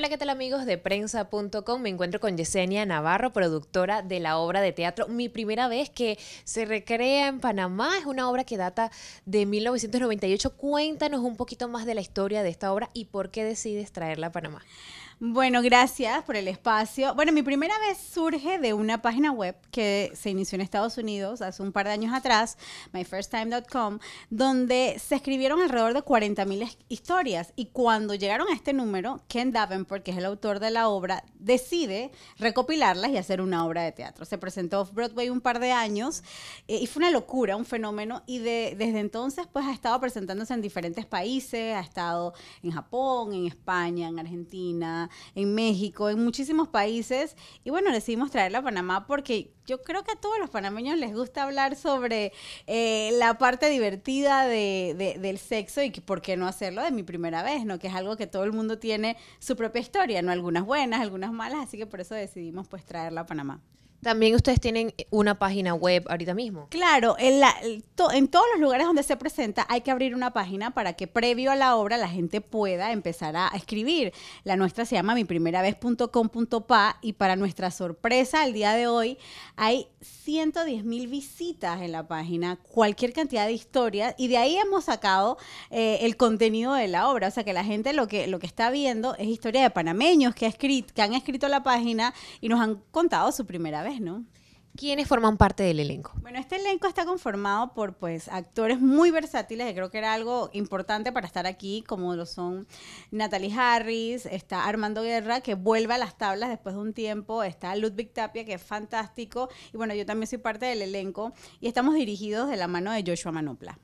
Hola, ¿qué tal amigos de prensa.com? Me encuentro con Yesenia Navarro, productora de la obra de teatro Mi primera vez que se recrea en Panamá. Es una obra que data de 1998. Cuéntanos un poquito más de la historia de esta obra y por qué decides traerla a Panamá. Bueno, gracias por el espacio. Bueno, mi primera vez surge de una página web que se inició en Estados Unidos hace un par de años atrás, myfirsttime.com, donde se escribieron alrededor de 40.000 historias y cuando llegaron a este número, Ken Davenport, que es el autor de la obra, decide recopilarlas y hacer una obra de teatro. Se presentó off-Broadway un par de años eh, y fue una locura, un fenómeno y desde entonces pues ha estado presentándose en diferentes países, ha estado en Japón, en España, en Argentina, en México, en muchísimos países. Y bueno, decidimos traerla a Panamá porque yo creo que a todos los panameños les gusta hablar sobre eh, la parte divertida de, del sexo y por qué no hacerlo de mi primera vez, ¿no? Que es algo que todo el mundo tiene su propia historia, ¿no? Algunas buenas, algunas malas, así que por eso decidimos pues traerla a Panamá. También ustedes tienen una página web ahorita mismo. Claro, en, la, en todos los lugares donde se presenta hay que abrir una página para que previo a la obra la gente pueda empezar a escribir. La nuestra se llama mi y para nuestra sorpresa el día de hoy hay 110 mil visitas en la página, cualquier cantidad de historias y de ahí hemos sacado eh, el contenido de la obra. O sea que la gente lo que, lo que está viendo es historia de panameños que, ha escrito, que han escrito la página y nos han contado su primera vez. ¿Quiénes forman parte del elenco? Bueno, este elenco está conformado por pues actores muy versátiles, que creo que era algo importante para estar aquí, como lo son Natalie Harris, está Armando Guerra, que vuelve a las tablas después de un tiempo, está Ludwig Tapia, que es fantástico, y bueno, yo también soy parte del elenco, y estamos dirigidos de la mano de Joshua Manopla.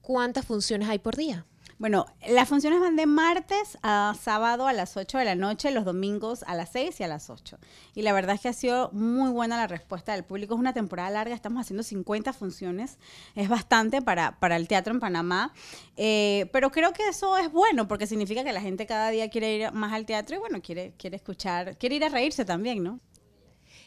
¿Cuántas funciones hay por día? Bueno, las funciones van de martes a sábado a las 8 de la noche, los domingos a las 6 y a las 8. Y la verdad es que ha sido muy buena la respuesta del público. Es una temporada larga, estamos haciendo 50 funciones. Es bastante para, para el teatro en Panamá. Eh, pero creo que eso es bueno porque significa que la gente cada día quiere ir más al teatro y bueno, quiere, quiere escuchar, quiere ir a reírse también, ¿no?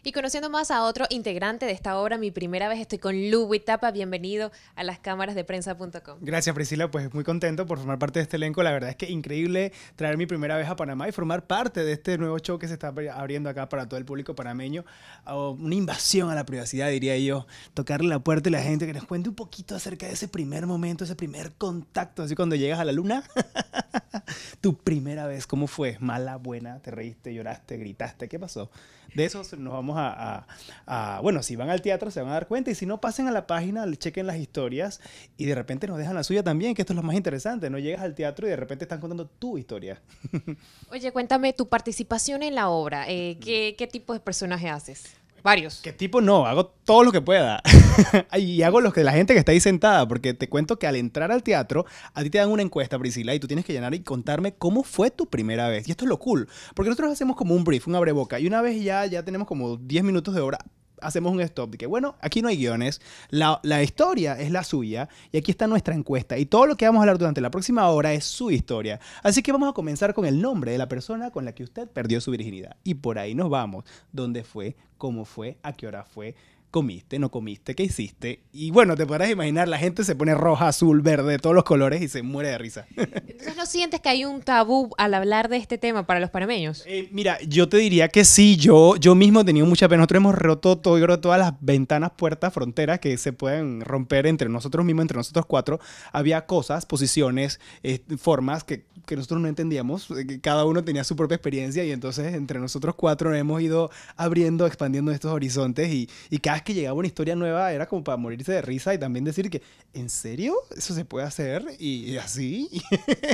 Y conociendo más a otro integrante de esta obra, mi primera vez estoy con Lou Tapa. Bienvenido a las cámaras de prensa.com. Gracias, Priscila. Pues muy contento por formar parte de este elenco. La verdad es que increíble traer mi primera vez a Panamá y formar parte de este nuevo show que se está abriendo acá para todo el público panameño. Ah, una invasión a la privacidad, diría yo. Tocarle la puerta a la gente que nos cuente un poquito acerca de ese primer momento, ese primer contacto. Así cuando llegas a la luna. tu primera vez, ¿cómo fue? ¿Mala, buena? ¿Te reíste, lloraste, gritaste? ¿Qué pasó? De eso nos vamos a, Bueno, si van al teatro se van a dar cuenta y si no, pasen a la página, chequen las historias y de repente nos dejan la suya también, que esto es lo más interesante. No llegas al teatro y de repente están contando tu historia. Oye, cuéntame tu participación en la obra. Eh, ¿qué, ¿Qué tipo de personaje haces? Varios. ¿Qué tipo no? Hago todo lo que pueda. y hago lo que la gente que está ahí sentada, porque te cuento que al entrar al teatro, a ti te dan una encuesta, Priscila, y tú tienes que llenar y contarme cómo fue tu primera vez. Y esto es lo cool, porque nosotros hacemos como un brief, un abreboca, y una vez ya, ya tenemos como 10 minutos de hora hacemos un stop de que, bueno, aquí no hay guiones, la, la, historia es la suya y aquí está nuestra encuesta y todo lo que vamos a hablar durante la próxima hora es su historia. Así que vamos a comenzar con el nombre de la persona con la que usted perdió su virginidad y por ahí nos vamos, dónde fue, cómo fue, a qué hora fue, comiste, no comiste, qué hiciste. Y bueno, te podrás imaginar, la gente se pone roja, azul, verde, todos los colores y se muere de risa. Entonces, ¿no sientes que hay un tabú al hablar de este tema para los panameños? Eh, mira, yo te diría que sí, yo, yo mismo he tenido mucha pena. Nosotros hemos roto todo, todas las ventanas, puertas, fronteras que se pueden romper entre nosotros mismos, entre nosotros cuatro. Había cosas, posiciones, eh, formas que que nosotros no entendíamos. Cada uno tenía su propia experiencia y entonces entre nosotros cuatro hemos ido abriendo, expandiendo estos horizontes y, y cada vez que llegaba una historia nueva era como para morirse de risa y también decir que, ¿en serio? ¿Eso se puede hacer? Y, así.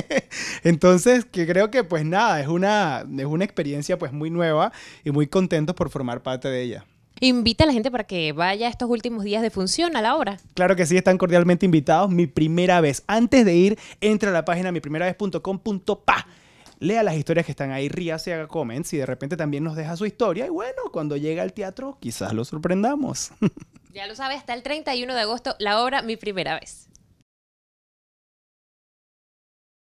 entonces, que creo que pues nada, es una, es una experiencia pues muy nueva y muy contentos por formar parte de ella. Invita a la gente para que vaya estos últimos días de función a la obra Claro que sí, están cordialmente invitados. Mi primera vez. Antes de ir, entra a la página miprimeravez.com.pa lea las historias que están ahí, se haga comments y de repente también nos deja su historia. Y bueno, cuando llega al teatro, quizás lo sorprendamos. ya lo sabe, hasta el 31 de agosto, la obra Mi Primera Vez.